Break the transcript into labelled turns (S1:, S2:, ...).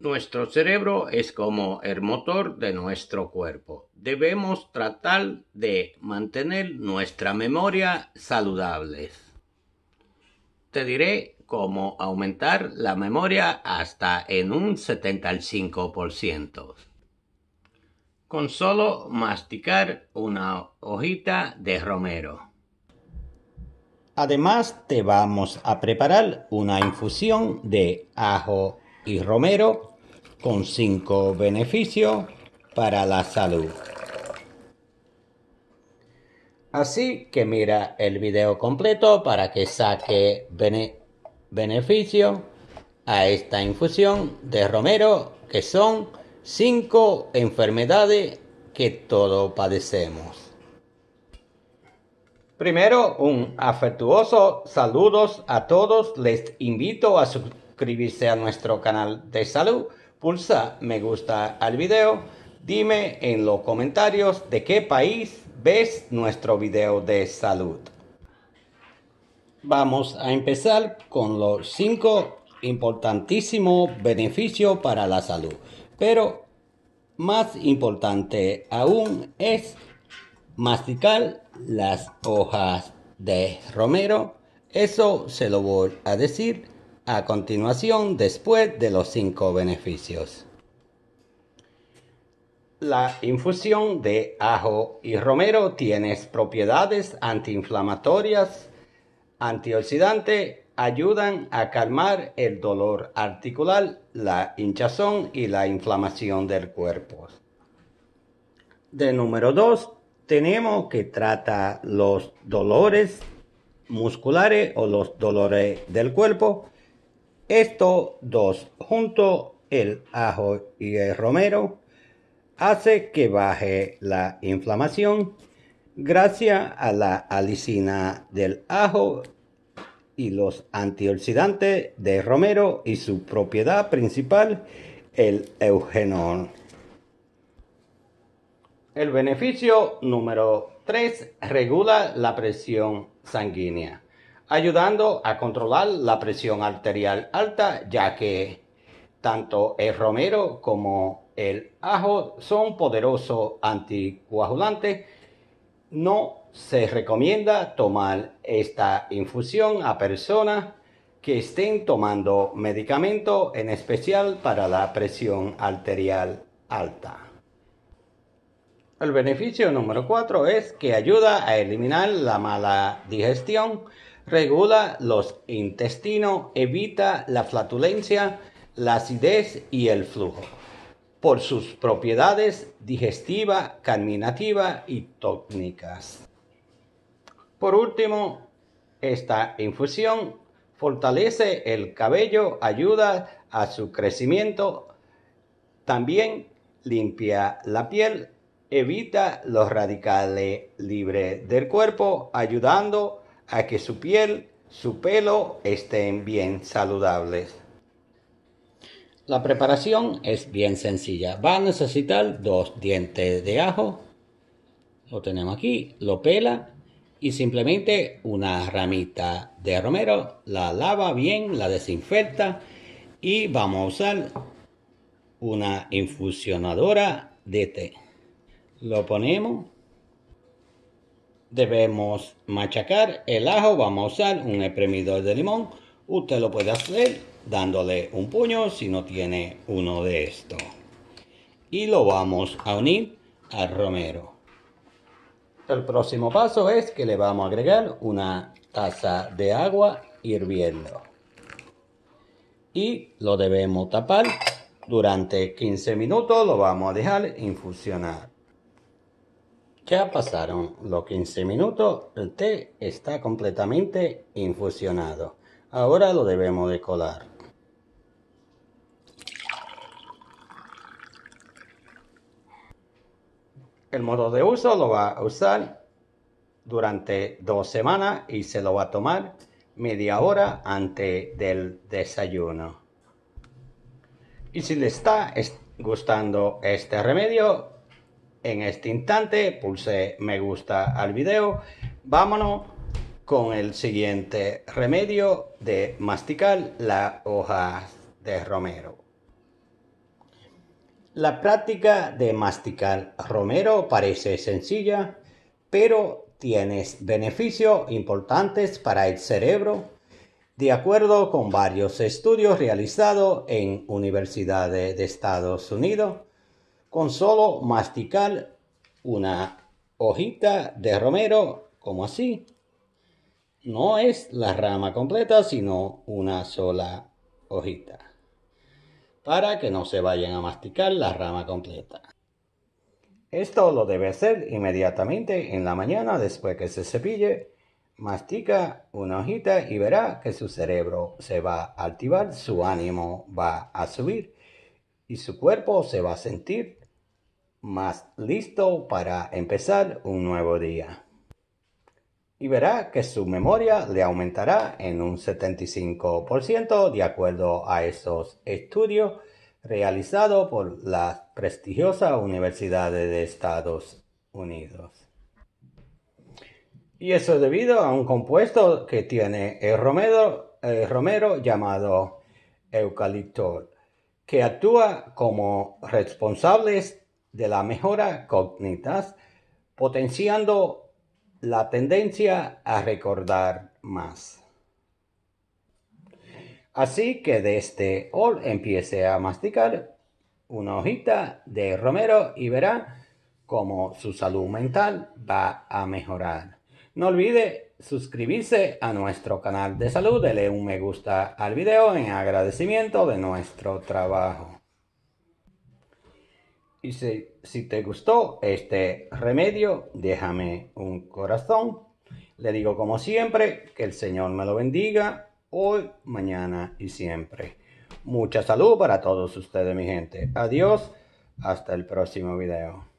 S1: Nuestro cerebro es como el motor de nuestro cuerpo. Debemos tratar de mantener nuestra memoria saludable. Te diré cómo aumentar la memoria hasta en un 75%. Con solo masticar una hojita de romero. Además, te vamos a preparar una infusión de ajo y romero con cinco beneficios para la salud. Así que mira el video completo para que saque beneficio a esta infusión de romero que son cinco enfermedades que todos padecemos. Primero, un afectuoso saludos a todos. Les invito a suscribirse a nuestro canal de salud Pulsa me gusta al video. Dime en los comentarios de qué país ves nuestro video de salud. Vamos a empezar con los cinco importantísimos beneficios para la salud. Pero más importante aún es masticar las hojas de romero. Eso se lo voy a decir a continuación después de los cinco beneficios. La infusión de ajo y romero tiene propiedades antiinflamatorias, antioxidante, ayudan a calmar el dolor articular, la hinchazón y la inflamación del cuerpo. De número 2, tenemos que trata los dolores musculares o los dolores del cuerpo estos dos, junto el ajo y el romero, hace que baje la inflamación gracias a la alicina del ajo y los antioxidantes de romero y su propiedad principal, el eugenol. El beneficio número 3 regula la presión sanguínea ayudando a controlar la presión arterial alta, ya que tanto el romero como el ajo son poderosos anticoagulantes. No se recomienda tomar esta infusión a personas que estén tomando medicamento en especial para la presión arterial alta. El beneficio número 4 es que ayuda a eliminar la mala digestión regula los intestinos, evita la flatulencia, la acidez y el flujo. Por sus propiedades digestiva, carminativa y tónicas. Por último, esta infusión fortalece el cabello, ayuda a su crecimiento, también limpia la piel, evita los radicales libres del cuerpo, ayudando a que su piel, su pelo estén bien saludables. La preparación es bien sencilla. Va a necesitar dos dientes de ajo. Lo tenemos aquí. Lo pela y simplemente una ramita de romero. La lava bien, la desinfecta y vamos a usar una infusionadora de té. Lo ponemos debemos machacar el ajo. Vamos a usar un exprimidor de limón. Usted lo puede hacer dándole un puño si no tiene uno de estos. Y lo vamos a unir al romero. El próximo paso es que le vamos a agregar una taza de agua hirviendo. Y lo debemos tapar durante 15 minutos, lo vamos a dejar infusionar. Ya pasaron los 15 minutos, el té está completamente infusionado. Ahora lo debemos de colar. El modo de uso lo va a usar durante dos semanas y se lo va a tomar media hora antes del desayuno. Y si le está gustando este remedio, en este instante, pulse me gusta al video. Vámonos con el siguiente remedio de masticar la hojas de romero. La práctica de masticar romero parece sencilla, pero tiene beneficios importantes para el cerebro, de acuerdo con varios estudios realizados en universidades de Estados Unidos con solo masticar una hojita de romero, como así. No es la rama completa, sino una sola hojita. Para que no se vayan a masticar la rama completa. Esto lo debe hacer inmediatamente en la mañana después que se cepille. Mastica una hojita y verá que su cerebro se va a activar, su ánimo va a subir y su cuerpo se va a sentir más listo para empezar un nuevo día. Y verá que su memoria le aumentará en un 75% de acuerdo a esos estudios realizados por la prestigiosa universidad de Estados Unidos. Y eso debido a un compuesto que tiene el romero, romero llamado eucalipto que actúa como responsables de la mejora cognitiva, potenciando la tendencia a recordar más. Así que desde este hoy empiece a masticar una hojita de romero y verá cómo su salud mental va a mejorar. No olvide suscribirse a nuestro canal de salud, dele un me gusta al video en agradecimiento de nuestro trabajo. Y si, te gustó este remedio, déjame un corazón. Le digo como siempre, que el Señor me lo bendiga hoy, mañana y siempre. Mucha salud para todos ustedes, mi gente. Adiós, hasta el próximo video.